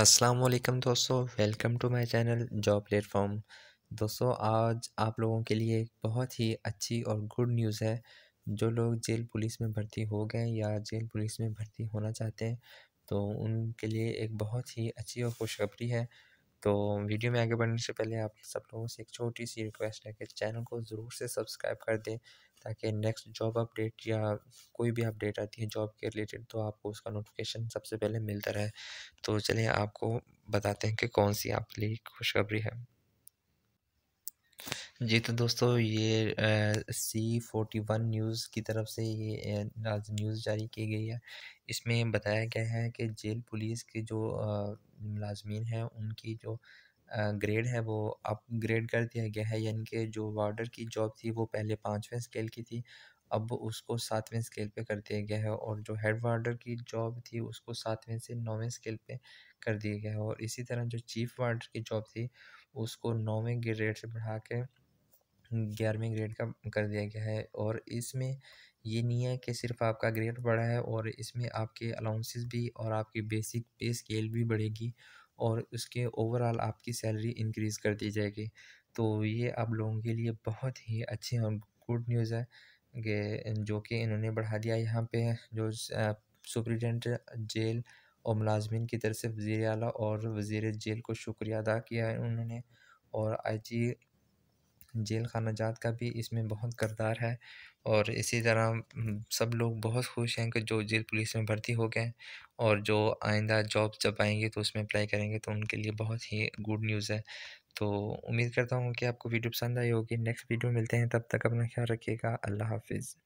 अस्सलाम दोस्तों welcome to my channel job platform दोस्तों आज आप लोगों के लिए एक बहुत ही अच्छी और गुड न्यूज़ है जो लोग जेल पुलिस में भर्ती हो गए या जेल पुलिस में भर्ती होना चाहते हैं तो उनके लिए एक बहुत ही अच्छी और खुशखबरी है तो वीडियो में आगे बढ़ने से पहले आप सब लोगों से एक छोटी सी रिक्वेस्ट है कि चैनल को ज़रूर से सब्सक्राइब कर दें ताकि नेक्स्ट जॉब अपडेट या कोई भी अपडेट आती है जॉब के रिलेटेड तो आपको उसका नोटिफिकेशन सबसे पहले मिलता रहे तो चलिए आपको बताते हैं कि कौन सी आपके लिए खुशखबरी है जी तो दोस्तों ये सी फोर्टी वन न्यूज़ की तरफ से ये आज न्यूज़ जारी की गई है इसमें बताया गया है कि जेल पुलिस के जो मुलाजमीन हैं उनकी जो ग्रेड है वो अपग्रेड कर दिया गया है यानी कि जो वार्डर की जॉब थी वो पहले पाँचवें स्केल की थी अब उसको सातवें स्केल पे कर दिया गया है और जो हेड वार्डर की जॉब थी उसको सातवें से नौवें स्केल पे कर दिया गया है और इसी तरह जो चीफ वार्डर की जॉब थी उसको नौवें ग्रेड से बढ़ा के ग्यारहवीं ग्रेड का कर दिया गया है और इसमें ये नहीं है कि सिर्फ आपका ग्रेड बढ़ा है और इसमें आपके अलाउंसेस भी और आपकी बेसिक पे स्केल भी बढ़ेगी और उसके ओवरऑल आपकी सैलरी इंक्रीज़ कर दी जाएगी तो ये आप लोगों के लिए बहुत ही अच्छी और गुड न्यूज़ है कि जो कि इन्होंने बढ़ा दिया यहाँ पे जो सुप्रिटेंडेंट जेल और मुलाजमिन की तरफ से वज़ी अला और वज़ी जेल को शुक्रिया अदा किया है उन्होंने और आई जी जेल खाना जात का भी इसमें बहुत करदार है और इसी तरह सब लोग बहुत खुश हैं कि जो जेल पुलिस में भर्ती हो गए और जो आइंदा जॉब जब आएंगे तो उसमें अप्लाई करेंगे तो उनके लिए बहुत ही गुड न्यूज़ है तो उम्मीद करता हूँ कि आपको वीडियो पसंद आई होगी नेक्स्ट वीडियो मिलते हैं तब तक अपना ख्याल रखिएगा अल्लाह हाफिज़